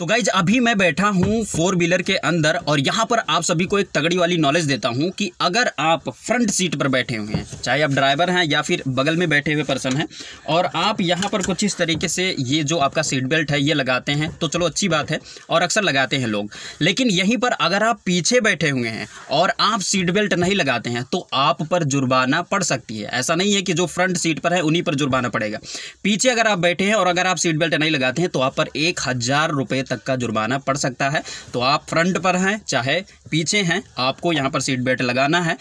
तो गाइज अभी मैं बैठा हूँ फोर व्हीलर के अंदर और यहाँ पर आप सभी को एक तगड़ी वाली नॉलेज देता हूँ कि अगर आप फ्रंट सीट पर बैठे हुए हैं चाहे आप ड्राइवर हैं या फिर बगल में बैठे हुए पर्सन हैं और आप यहाँ पर कुछ इस तरीके से ये जो आपका सीट बेल्ट है ये लगाते हैं तो चलो अच्छी बात है और अक्सर लगाते हैं लोग लेकिन यहीं पर अगर आप पीछे बैठे हुए हैं और आप सीट बेल्ट नहीं लगाते हैं तो आप पर जुर्माना पड़ सकती है ऐसा नहीं है कि जो फ्रंट सीट पर है उन्हीं पर जुर्माना पड़ेगा पीछे अगर आप बैठे हैं और अगर आप सीट बेल्ट नहीं लगाते हैं तो आप पर एक हज़ार रुपये तक का जुर्माना पड़ सकता है तो आप फ्रंट पर हैं चाहे पीछे हैं आपको यहाँ पर सीट बेल्ट लगाना है